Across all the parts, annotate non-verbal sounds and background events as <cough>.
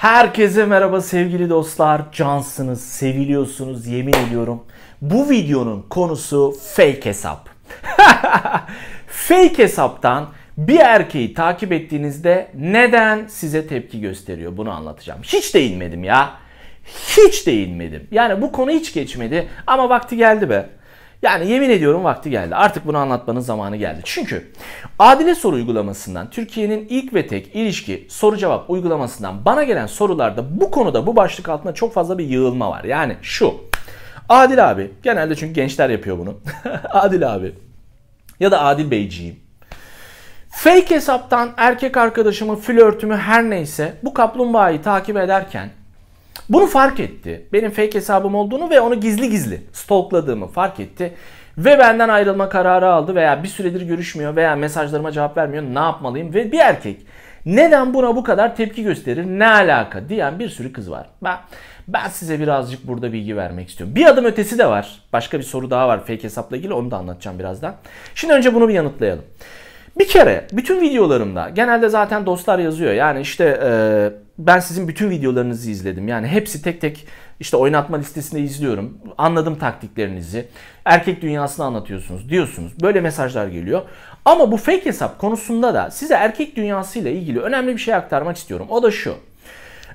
Herkese merhaba sevgili dostlar. Cansınız, seviliyorsunuz yemin ediyorum. Bu videonun konusu fake hesap. <laughs> fake hesaptan bir erkeği takip ettiğinizde neden size tepki gösteriyor bunu anlatacağım. Hiç değinmedim ya. Hiç değinmedim. Yani bu konu hiç geçmedi ama vakti geldi be. Yani yemin ediyorum vakti geldi. Artık bunu anlatmanın zamanı geldi. Çünkü adile soru uygulamasından, Türkiye'nin ilk ve tek ilişki soru cevap uygulamasından bana gelen sorularda bu konuda bu başlık altında çok fazla bir yığılma var. Yani şu. Adil abi, genelde çünkü gençler yapıyor bunu. <laughs> Adil abi ya da Adil Beyciğim. Fake hesaptan erkek arkadaşımın flörtümü her neyse bu kaplumbağayı takip ederken bunu fark etti. Benim fake hesabım olduğunu ve onu gizli gizli stalkladığımı fark etti. Ve benden ayrılma kararı aldı veya bir süredir görüşmüyor veya mesajlarıma cevap vermiyor. Ne yapmalıyım? Ve bir erkek neden buna bu kadar tepki gösterir? Ne alaka? diyen bir sürü kız var. Ben ben size birazcık burada bilgi vermek istiyorum. Bir adım ötesi de var. Başka bir soru daha var fake hesapla ilgili. Onu da anlatacağım birazdan. Şimdi önce bunu bir yanıtlayalım. Bir kere bütün videolarımda genelde zaten dostlar yazıyor. Yani işte ee, ben sizin bütün videolarınızı izledim. Yani hepsi tek tek işte oynatma listesinde izliyorum. Anladım taktiklerinizi. Erkek dünyasını anlatıyorsunuz diyorsunuz. Böyle mesajlar geliyor. Ama bu fake hesap konusunda da size erkek dünyası ile ilgili önemli bir şey aktarmak istiyorum. O da şu.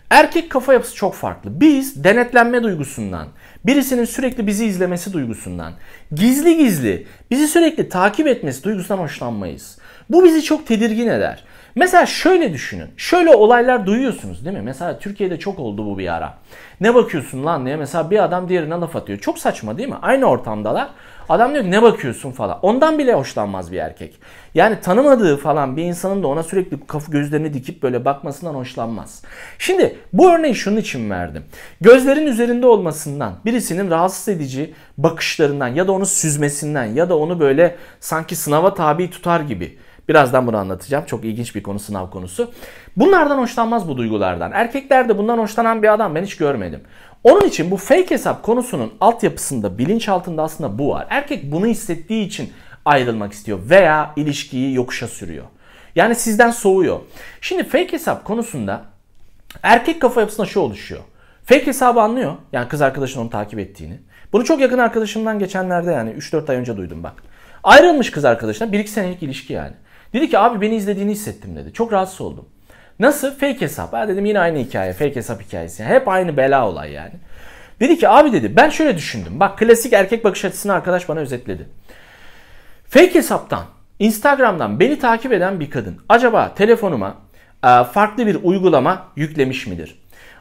Erkek kafa yapısı çok farklı. Biz denetlenme duygusundan, birisinin sürekli bizi izlemesi duygusundan, gizli gizli bizi sürekli takip etmesi duygusundan hoşlanmayız. Bu bizi çok tedirgin eder. Mesela şöyle düşünün. Şöyle olaylar duyuyorsunuz değil mi? Mesela Türkiye'de çok oldu bu bir ara. Ne bakıyorsun lan diye mesela bir adam diğerine laf atıyor. Çok saçma değil mi? Aynı ortamdalar. Adam diyor ki ne bakıyorsun falan. Ondan bile hoşlanmaz bir erkek. Yani tanımadığı falan bir insanın da ona sürekli kafı gözlerini dikip böyle bakmasından hoşlanmaz. Şimdi bu örneği şunun için verdim. Gözlerin üzerinde olmasından, birisinin rahatsız edici bakışlarından ya da onu süzmesinden ya da onu böyle sanki sınava tabi tutar gibi Birazdan bunu anlatacağım. Çok ilginç bir konu sınav konusu. Bunlardan hoşlanmaz bu duygulardan. Erkeklerde bundan hoşlanan bir adam ben hiç görmedim. Onun için bu fake hesap konusunun altyapısında bilinçaltında aslında bu var. Erkek bunu hissettiği için ayrılmak istiyor veya ilişkiyi yokuşa sürüyor. Yani sizden soğuyor. Şimdi fake hesap konusunda erkek kafa yapısına şu oluşuyor. Fake hesabı anlıyor. Yani kız arkadaşın onu takip ettiğini. Bunu çok yakın arkadaşımdan geçenlerde yani 3-4 ay önce duydum bak. Ayrılmış kız arkadaşına 1-2 senelik ilişki yani. Dedi ki abi beni izlediğini hissettim dedi. Çok rahatsız oldum. Nasıl? Fake hesap. Ha dedim yine aynı hikaye. Fake hesap hikayesi. Yani hep aynı bela olay yani. Dedi ki abi dedi ben şöyle düşündüm. Bak klasik erkek bakış açısını arkadaş bana özetledi. Fake hesaptan, Instagram'dan beni takip eden bir kadın acaba telefonuma e, farklı bir uygulama yüklemiş midir?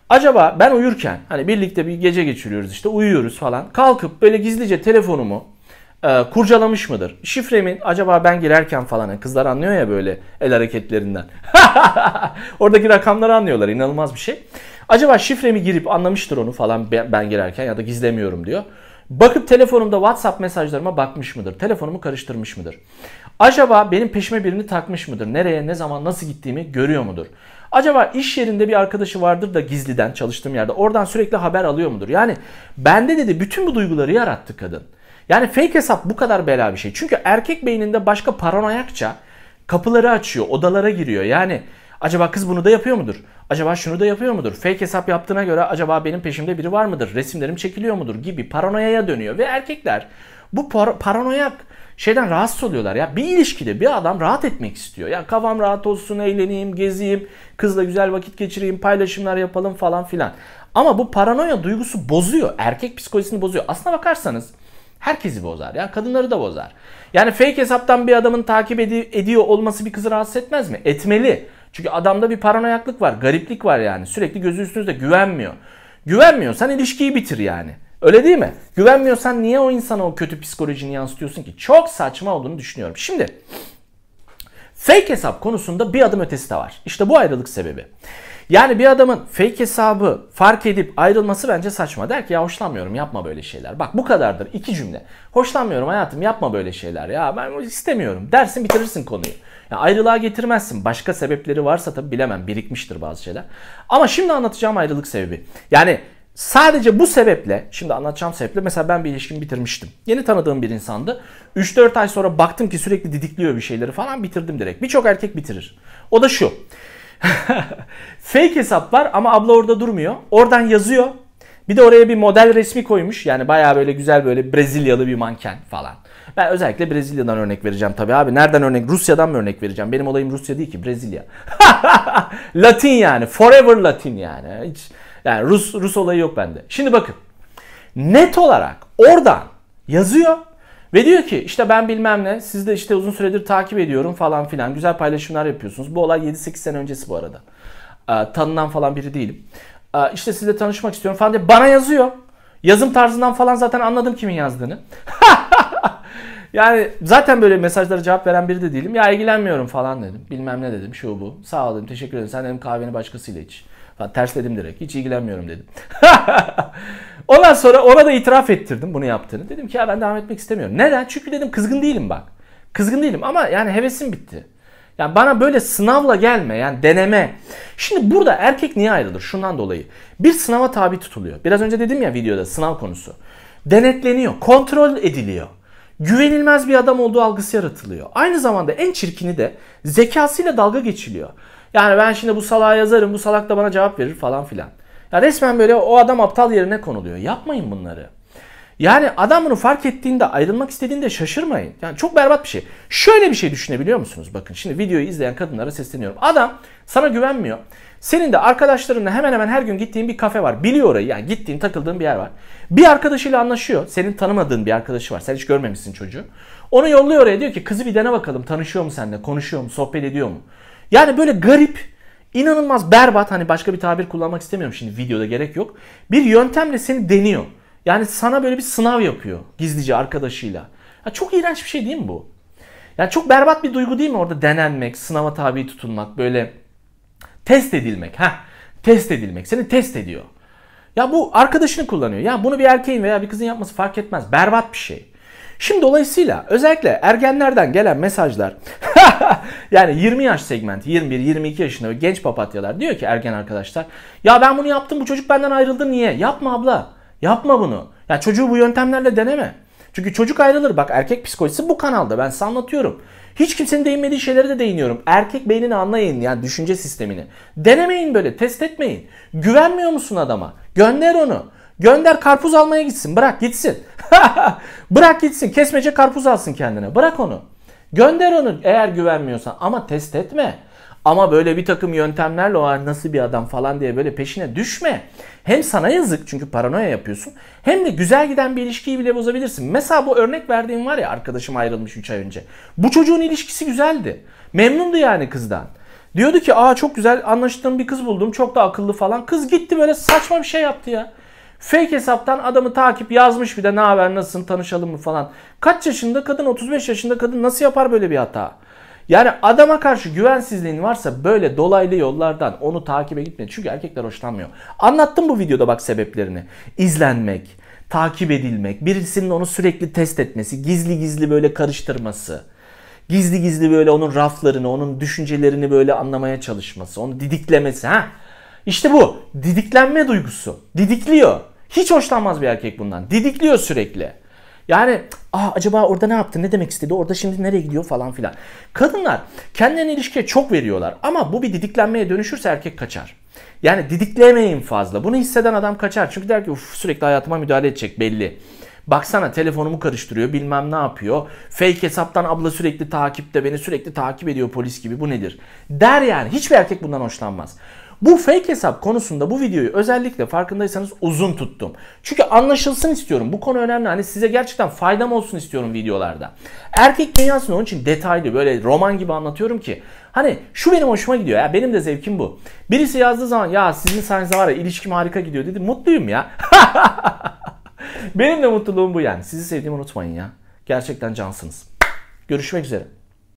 Acaba ben uyurken hani birlikte bir gece geçiriyoruz işte uyuyoruz falan kalkıp böyle gizlice telefonumu e, kurcalamış mıdır? Şifremin acaba ben girerken falan hani kızlar anlıyor ya böyle el hareketlerinden. <laughs> Oradaki rakamları anlıyorlar inanılmaz bir şey. Acaba şifremi girip anlamıştır onu falan ben girerken ya da gizlemiyorum diyor. Bakıp telefonumda WhatsApp mesajlarıma bakmış mıdır? Telefonumu karıştırmış mıdır? Acaba benim peşime birini takmış mıdır? Nereye, ne zaman, nasıl gittiğimi görüyor mudur? Acaba iş yerinde bir arkadaşı vardır da gizliden çalıştığım yerde oradan sürekli haber alıyor mudur? Yani bende dedi bütün bu duyguları yarattı kadın. Yani fake hesap bu kadar bela bir şey. Çünkü erkek beyninde başka paranoyakça kapıları açıyor, odalara giriyor. Yani acaba kız bunu da yapıyor mudur? Acaba şunu da yapıyor mudur? Fake hesap yaptığına göre acaba benim peşimde biri var mıdır? Resimlerim çekiliyor mudur? Gibi paranoyaya dönüyor. Ve erkekler bu par- paranoyak şeyden rahatsız oluyorlar ya. Bir ilişkide bir adam rahat etmek istiyor. Ya kafam rahat olsun, eğleneyim, gezeyim, kızla güzel vakit geçireyim, paylaşımlar yapalım falan filan. Ama bu paranoya duygusu bozuyor. Erkek psikolojisini bozuyor. Aslına bakarsanız Herkesi bozar yani Kadınları da bozar. Yani fake hesaptan bir adamın takip ed- ediyor olması bir kızı rahatsız etmez mi? Etmeli. Çünkü adamda bir paranoyaklık var, gariplik var yani. Sürekli gözü üstünüzde güvenmiyor. Güvenmiyorsan ilişkiyi bitir yani. Öyle değil mi? Güvenmiyorsan niye o insana o kötü psikolojini yansıtıyorsun ki? Çok saçma olduğunu düşünüyorum. Şimdi fake hesap konusunda bir adım ötesi de var. İşte bu ayrılık sebebi. Yani bir adamın fake hesabı fark edip ayrılması bence saçma. Der ki ya hoşlanmıyorum yapma böyle şeyler. Bak bu kadardır iki cümle. Hoşlanmıyorum hayatım yapma böyle şeyler ya ben istemiyorum dersin bitirirsin konuyu. Ya ayrılığa getirmezsin. Başka sebepleri varsa tabi bilemem birikmiştir bazı şeyler. Ama şimdi anlatacağım ayrılık sebebi. Yani Sadece bu sebeple, şimdi anlatacağım sebeple mesela ben bir ilişkimi bitirmiştim. Yeni tanıdığım bir insandı. 3-4 ay sonra baktım ki sürekli didikliyor bir şeyleri falan bitirdim direkt. Birçok erkek bitirir. O da şu. <laughs> Fake hesap var ama abla orada durmuyor. Oradan yazıyor. Bir de oraya bir model resmi koymuş. Yani baya böyle güzel böyle Brezilyalı bir manken falan. Ben özellikle Brezilya'dan örnek vereceğim tabii abi. Nereden örnek? Rusya'dan mı örnek vereceğim? Benim olayım Rusya değil ki Brezilya. <laughs> Latin yani. Forever Latin yani. Hiç, yani Rus, Rus olayı yok bende. Şimdi bakın. Net olarak oradan yazıyor ve diyor ki işte ben bilmem ne siz de işte uzun süredir takip ediyorum falan filan güzel paylaşımlar yapıyorsunuz. Bu olay 7-8 sene öncesi bu arada. Ee, tanınan falan biri değilim. Ee, işte sizle tanışmak istiyorum falan diye bana yazıyor. Yazım tarzından falan zaten anladım kimin yazdığını. <laughs> yani zaten böyle mesajlara cevap veren biri de değilim. Ya ilgilenmiyorum falan dedim. Bilmem ne dedim şu bu. Sağ ol dedim teşekkür ederim. Sen dedim kahveni başkasıyla iç. Falan dedim direkt. Hiç ilgilenmiyorum dedim. <laughs> Ondan sonra ona da itiraf ettirdim bunu yaptığını. Dedim ki ya ben devam etmek istemiyorum. Neden? Çünkü dedim kızgın değilim bak. Kızgın değilim ama yani hevesim bitti. Yani bana böyle sınavla gelme yani deneme. Şimdi burada erkek niye ayrılır? Şundan dolayı. Bir sınava tabi tutuluyor. Biraz önce dedim ya videoda sınav konusu. Denetleniyor, kontrol ediliyor. Güvenilmez bir adam olduğu algısı yaratılıyor. Aynı zamanda en çirkini de zekasıyla dalga geçiliyor. Yani ben şimdi bu salağa yazarım, bu salak da bana cevap verir falan filan. Ya resmen böyle o adam aptal yerine konuluyor. Yapmayın bunları. Yani adam bunu fark ettiğinde ayrılmak istediğinde şaşırmayın. Yani çok berbat bir şey. Şöyle bir şey düşünebiliyor musunuz? Bakın şimdi videoyu izleyen kadınlara sesleniyorum. Adam sana güvenmiyor. Senin de arkadaşlarınla hemen hemen her gün gittiğin bir kafe var. Biliyor orayı yani gittiğin takıldığın bir yer var. Bir arkadaşıyla anlaşıyor. Senin tanımadığın bir arkadaşı var. Sen hiç görmemişsin çocuğu. Onu yolluyor oraya diyor ki kızı bir dene bakalım tanışıyor mu seninle konuşuyor mu sohbet ediyor mu? Yani böyle garip inanılmaz berbat hani başka bir tabir kullanmak istemiyorum şimdi videoda gerek yok. Bir yöntemle seni deniyor. Yani sana böyle bir sınav yapıyor gizlice arkadaşıyla. Ya çok iğrenç bir şey değil mi bu? Yani çok berbat bir duygu değil mi orada denenmek, sınava tabi tutulmak, böyle test edilmek. Ha, test edilmek. Seni test ediyor. Ya bu arkadaşını kullanıyor. Ya bunu bir erkeğin veya bir kızın yapması fark etmez. Berbat bir şey. Şimdi dolayısıyla özellikle ergenlerden gelen mesajlar <laughs> yani 20 yaş segment, 21-22 yaşında genç papatyalar diyor ki ergen arkadaşlar ya ben bunu yaptım bu çocuk benden ayrıldı niye? Yapma abla yapma bunu. Ya çocuğu bu yöntemlerle deneme. Çünkü çocuk ayrılır bak erkek psikolojisi bu kanalda ben size anlatıyorum. Hiç kimsenin değinmediği şeylere de değiniyorum. Erkek beynini anlayın yani düşünce sistemini. Denemeyin böyle test etmeyin. Güvenmiyor musun adama? Gönder onu. Gönder karpuz almaya gitsin. Bırak gitsin. <laughs> bırak gitsin. Kesmece karpuz alsın kendine. Bırak onu. Gönder onu eğer güvenmiyorsan. Ama test etme. Ama böyle bir takım yöntemlerle o nasıl bir adam falan diye böyle peşine düşme. Hem sana yazık çünkü paranoya yapıyorsun. Hem de güzel giden bir ilişkiyi bile bozabilirsin. Mesela bu örnek verdiğim var ya arkadaşım ayrılmış 3 ay önce. Bu çocuğun ilişkisi güzeldi. Memnundu yani kızdan. Diyordu ki aa çok güzel anlaştığım bir kız buldum çok da akıllı falan. Kız gitti böyle saçma bir şey yaptı ya. Fake hesaptan adamı takip yazmış bir de ne haber nasılsın tanışalım mı falan. Kaç yaşında kadın 35 yaşında kadın nasıl yapar böyle bir hata? Yani adama karşı güvensizliğin varsa böyle dolaylı yollardan onu takibe gitmeyin. Çünkü erkekler hoşlanmıyor. Anlattım bu videoda bak sebeplerini. İzlenmek, takip edilmek, birisinin onu sürekli test etmesi, gizli gizli böyle karıştırması gizli gizli böyle onun raflarını, onun düşüncelerini böyle anlamaya çalışması, onu didiklemesi. Ha? İşte bu didiklenme duygusu. Didikliyor. Hiç hoşlanmaz bir erkek bundan. Didikliyor sürekli. Yani ah acaba orada ne yaptı ne demek istedi orada şimdi nereye gidiyor falan filan. Kadınlar kendilerine ilişkiye çok veriyorlar ama bu bir didiklenmeye dönüşürse erkek kaçar. Yani didiklemeyin fazla bunu hisseden adam kaçar çünkü der ki Uf, sürekli hayatıma müdahale edecek belli. Baksana telefonumu karıştırıyor bilmem ne yapıyor. Fake hesaptan abla sürekli takipte beni sürekli takip ediyor polis gibi bu nedir? Der yani hiçbir erkek bundan hoşlanmaz. Bu fake hesap konusunda bu videoyu özellikle farkındaysanız uzun tuttum. Çünkü anlaşılsın istiyorum. Bu konu önemli. Hani size gerçekten faydam olsun istiyorum videolarda. Erkek dünyasını onun için detaylı böyle roman gibi anlatıyorum ki Hani şu benim hoşuma gidiyor ya benim de zevkim bu. Birisi yazdığı zaman ya sizin sayenizde var ya ilişkim harika gidiyor dedi. Mutluyum ya. <laughs> benim de mutluluğum bu yani. Sizi sevdiğimi unutmayın ya. Gerçekten cansınız. Görüşmek üzere.